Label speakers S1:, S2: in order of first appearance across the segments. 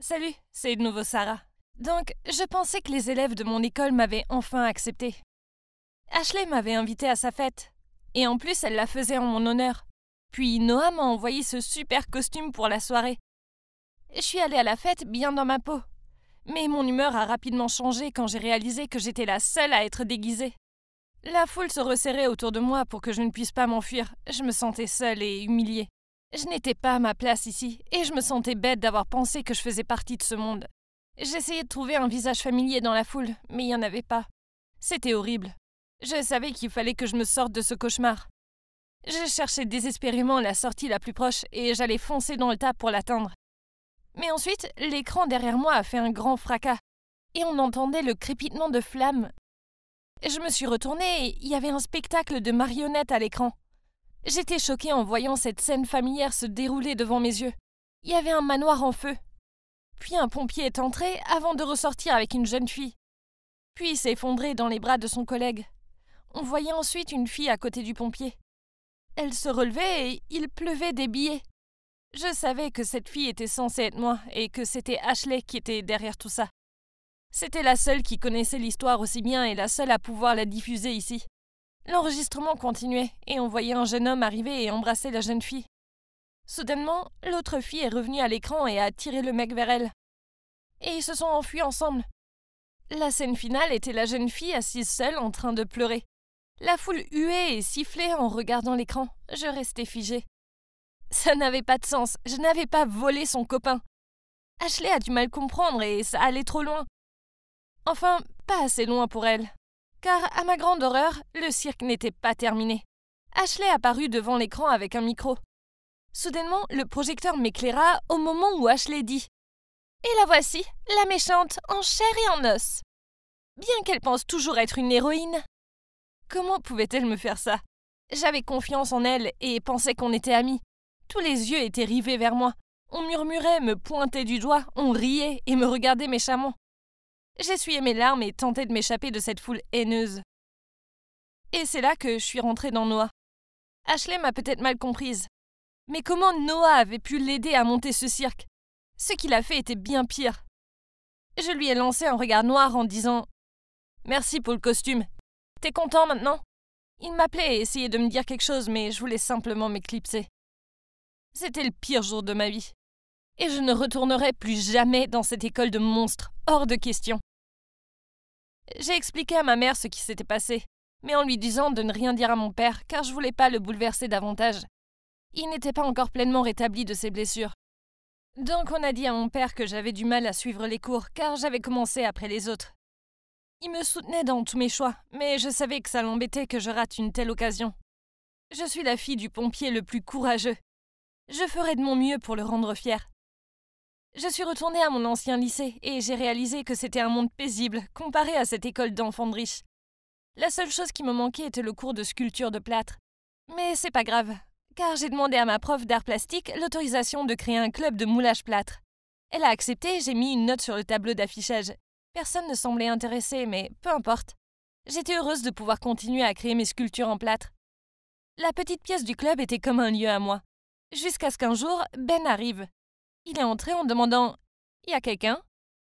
S1: Salut, c'est de nouveau Sarah. Donc, je pensais que les élèves de mon école m'avaient enfin acceptée. Ashley m'avait invitée à sa fête, et en plus elle la faisait en mon honneur. Puis Noah m'a envoyé ce super costume pour la soirée. Je suis allée à la fête bien dans ma peau, mais mon humeur a rapidement changé quand j'ai réalisé que j'étais la seule à être déguisée. La foule se resserrait autour de moi pour que je ne puisse pas m'enfuir, je me sentais seule et humiliée. Je n'étais pas à ma place ici, et je me sentais bête d'avoir pensé que je faisais partie de ce monde. J'essayais de trouver un visage familier dans la foule, mais il n'y en avait pas. C'était horrible. Je savais qu'il fallait que je me sorte de ce cauchemar. Je cherchais désespérément la sortie la plus proche et j'allais foncer dans le tas pour l'atteindre. Mais ensuite, l'écran derrière moi a fait un grand fracas et on entendait le crépitement de flammes. Je me suis retournée et il y avait un spectacle de marionnettes à l'écran. J'étais choquée en voyant cette scène familière se dérouler devant mes yeux. Il y avait un manoir en feu. Puis un pompier est entré avant de ressortir avec une jeune fille. Puis s'est effondré dans les bras de son collègue. On voyait ensuite une fille à côté du pompier. Elle se relevait et il pleuvait des billets. Je savais que cette fille était censée être moi et que c'était Ashley qui était derrière tout ça. C'était la seule qui connaissait l'histoire aussi bien et la seule à pouvoir la diffuser ici. L'enregistrement continuait, et on voyait un jeune homme arriver et embrasser la jeune fille. Soudainement, l'autre fille est revenue à l'écran et a tiré le mec vers elle. Et ils se sont enfuis ensemble. La scène finale était la jeune fille assise seule en train de pleurer. La foule huait et sifflait en regardant l'écran. Je restais figée. Ça n'avait pas de sens. Je n'avais pas volé son copain. Ashley a du mal comprendre et ça allait trop loin. Enfin, pas assez loin pour elle car à ma grande horreur, le cirque n'était pas terminé. Ashley apparut devant l'écran avec un micro. Soudainement, le projecteur m'éclaira au moment où Ashley dit ⁇ Et la voici, la méchante, en chair et en os !⁇ Bien qu'elle pense toujours être une héroïne. Comment pouvait-elle me faire ça J'avais confiance en elle et pensais qu'on était amis. Tous les yeux étaient rivés vers moi. On murmurait, me pointait du doigt, on riait et me regardait méchamment. J'essuyais mes larmes et tentais de m'échapper de cette foule haineuse. Et c'est là que je suis rentrée dans Noah. Ashley m'a peut-être mal comprise. Mais comment Noah avait pu l'aider à monter ce cirque Ce qu'il a fait était bien pire. Je lui ai lancé un regard noir en disant Merci pour le costume. T'es content maintenant Il m'appelait et essayait de me dire quelque chose, mais je voulais simplement m'éclipser. C'était le pire jour de ma vie. Et je ne retournerai plus jamais dans cette école de monstres, hors de question. J'ai expliqué à ma mère ce qui s'était passé, mais en lui disant de ne rien dire à mon père car je voulais pas le bouleverser davantage. Il n'était pas encore pleinement rétabli de ses blessures. Donc on a dit à mon père que j'avais du mal à suivre les cours car j'avais commencé après les autres. Il me soutenait dans tous mes choix, mais je savais que ça l'embêtait que je rate une telle occasion. Je suis la fille du pompier le plus courageux. Je ferai de mon mieux pour le rendre fier. Je suis retournée à mon ancien lycée et j'ai réalisé que c'était un monde paisible comparé à cette école d'enfants riches. La seule chose qui me manquait était le cours de sculpture de plâtre. Mais c'est pas grave, car j'ai demandé à ma prof d'art plastique l'autorisation de créer un club de moulage plâtre. Elle a accepté, j'ai mis une note sur le tableau d'affichage. Personne ne semblait intéressé, mais peu importe. J'étais heureuse de pouvoir continuer à créer mes sculptures en plâtre. La petite pièce du club était comme un lieu à moi. Jusqu'à ce qu'un jour, Ben arrive. Il est entré en demandant ⁇ Y a quelqu'un ?⁇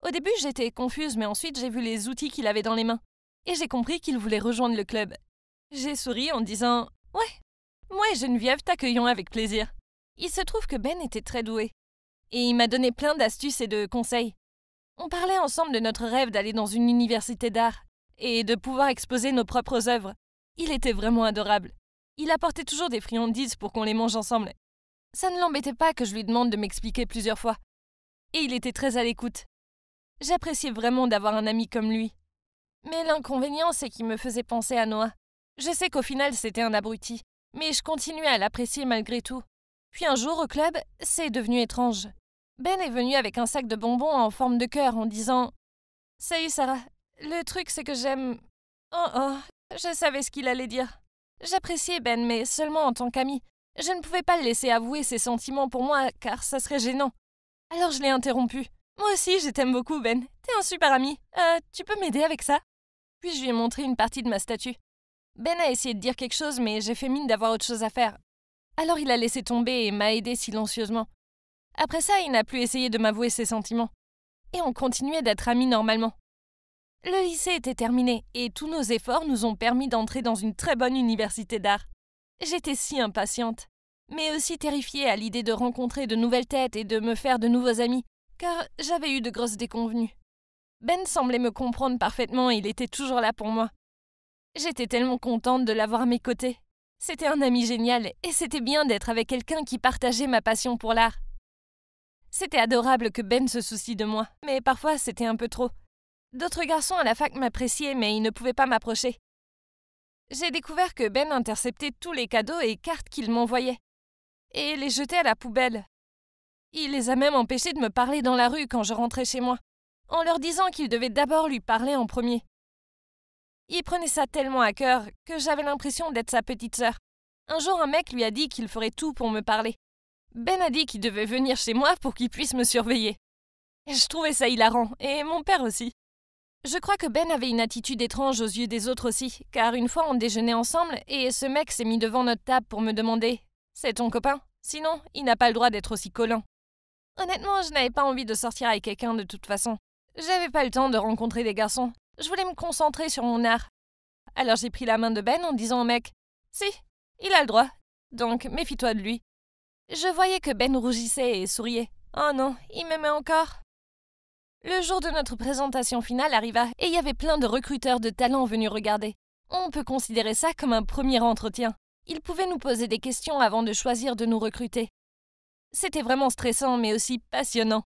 S1: Au début j'étais confuse mais ensuite j'ai vu les outils qu'il avait dans les mains et j'ai compris qu'il voulait rejoindre le club. J'ai souri en disant ⁇ Ouais, moi et Geneviève t'accueillons avec plaisir ⁇ Il se trouve que Ben était très doué et il m'a donné plein d'astuces et de conseils. On parlait ensemble de notre rêve d'aller dans une université d'art et de pouvoir exposer nos propres œuvres. Il était vraiment adorable. Il apportait toujours des friandises pour qu'on les mange ensemble ça ne l'embêtait pas que je lui demande de m'expliquer plusieurs fois. Et il était très à l'écoute. J'appréciais vraiment d'avoir un ami comme lui. Mais l'inconvénient, c'est qu'il me faisait penser à Noah. Je sais qu'au final, c'était un abruti, mais je continuais à l'apprécier malgré tout. Puis un jour, au club, c'est devenu étrange. Ben est venu avec un sac de bonbons en forme de cœur en disant Ça y Sarah, le truc, c'est que j'aime. Oh oh, je savais ce qu'il allait dire. J'appréciais Ben, mais seulement en tant qu'ami. Je ne pouvais pas le laisser avouer ses sentiments pour moi, car ça serait gênant. Alors je l'ai interrompu. Moi aussi, je t'aime beaucoup, Ben. T'es un super ami. Euh, tu peux m'aider avec ça Puis je lui ai montré une partie de ma statue. Ben a essayé de dire quelque chose, mais j'ai fait mine d'avoir autre chose à faire. Alors il a laissé tomber et m'a aidé silencieusement. Après ça, il n'a plus essayé de m'avouer ses sentiments. Et on continuait d'être amis normalement. Le lycée était terminé et tous nos efforts nous ont permis d'entrer dans une très bonne université d'art. J'étais si impatiente, mais aussi terrifiée à l'idée de rencontrer de nouvelles têtes et de me faire de nouveaux amis, car j'avais eu de grosses déconvenues. Ben semblait me comprendre parfaitement et il était toujours là pour moi. J'étais tellement contente de l'avoir à mes côtés. C'était un ami génial et c'était bien d'être avec quelqu'un qui partageait ma passion pour l'art. C'était adorable que Ben se soucie de moi, mais parfois c'était un peu trop. D'autres garçons à la fac m'appréciaient, mais ils ne pouvaient pas m'approcher, j'ai découvert que Ben interceptait tous les cadeaux et cartes qu'il m'envoyait, et les jetait à la poubelle. Il les a même empêchés de me parler dans la rue quand je rentrais chez moi, en leur disant qu'il devait d'abord lui parler en premier. Il prenait ça tellement à cœur que j'avais l'impression d'être sa petite sœur. Un jour, un mec lui a dit qu'il ferait tout pour me parler. Ben a dit qu'il devait venir chez moi pour qu'il puisse me surveiller. Je trouvais ça hilarant, et mon père aussi. Je crois que Ben avait une attitude étrange aux yeux des autres aussi, car une fois on déjeunait ensemble et ce mec s'est mis devant notre table pour me demander C'est ton copain Sinon, il n'a pas le droit d'être aussi collant. Honnêtement, je n'avais pas envie de sortir avec quelqu'un de toute façon. J'avais pas le temps de rencontrer des garçons. Je voulais me concentrer sur mon art. Alors j'ai pris la main de Ben en disant au mec Si, il a le droit, donc méfie-toi de lui. Je voyais que Ben rougissait et souriait. Oh non, il m'aimait encore. Le jour de notre présentation finale arriva et il y avait plein de recruteurs de talents venus regarder. On peut considérer ça comme un premier entretien. Ils pouvaient nous poser des questions avant de choisir de nous recruter. C'était vraiment stressant mais aussi passionnant.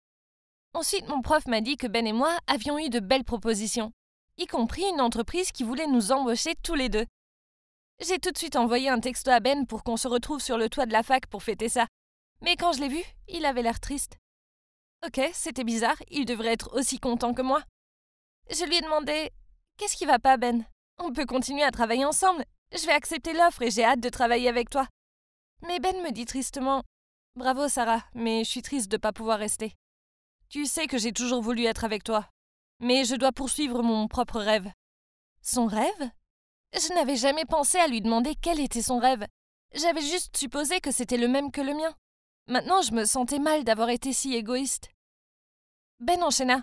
S1: Ensuite, mon prof m'a dit que Ben et moi avions eu de belles propositions, y compris une entreprise qui voulait nous embaucher tous les deux. J'ai tout de suite envoyé un texto à Ben pour qu'on se retrouve sur le toit de la fac pour fêter ça. Mais quand je l'ai vu, il avait l'air triste. Ok, c'était bizarre, il devrait être aussi content que moi. Je lui ai demandé Qu'est-ce qui va pas, Ben On peut continuer à travailler ensemble. Je vais accepter l'offre et j'ai hâte de travailler avec toi. Mais Ben me dit tristement Bravo, Sarah, mais je suis triste de ne pas pouvoir rester. Tu sais que j'ai toujours voulu être avec toi, mais je dois poursuivre mon propre rêve. Son rêve Je n'avais jamais pensé à lui demander quel était son rêve. J'avais juste supposé que c'était le même que le mien. Maintenant, je me sentais mal d'avoir été si égoïste. Ben enchaîna.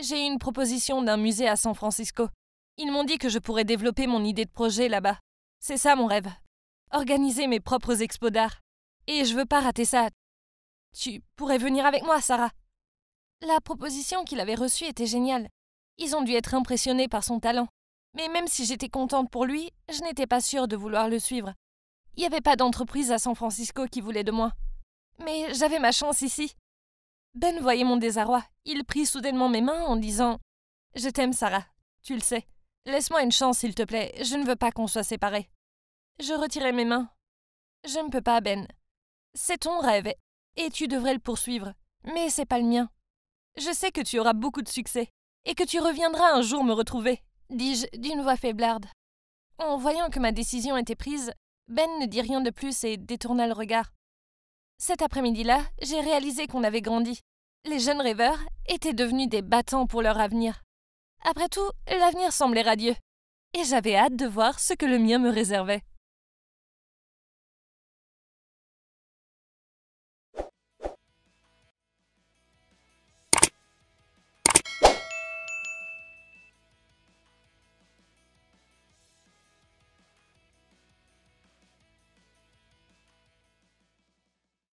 S1: J'ai eu une proposition d'un musée à San Francisco. Ils m'ont dit que je pourrais développer mon idée de projet là-bas. C'est ça mon rêve. Organiser mes propres expos d'art. Et je veux pas rater ça. Tu pourrais venir avec moi, Sarah. La proposition qu'il avait reçue était géniale. Ils ont dû être impressionnés par son talent. Mais même si j'étais contente pour lui, je n'étais pas sûre de vouloir le suivre. Il n'y avait pas d'entreprise à San Francisco qui voulait de moi. Mais j'avais ma chance ici. Ben voyait mon désarroi. Il prit soudainement mes mains en disant Je t'aime, Sarah, tu le sais. Laisse-moi une chance, s'il te plaît. Je ne veux pas qu'on soit séparés. Je retirai mes mains. Je ne peux pas, Ben. C'est ton rêve, et tu devrais le poursuivre. Mais c'est pas le mien. Je sais que tu auras beaucoup de succès, et que tu reviendras un jour me retrouver, dis-je d'une voix faiblarde. En voyant que ma décision était prise, Ben ne dit rien de plus et détourna le regard. Cet après-midi-là, j'ai réalisé qu'on avait grandi. Les jeunes rêveurs étaient devenus des battants pour leur avenir. Après tout, l'avenir semblait radieux. Et j'avais hâte de voir ce que le mien me réservait.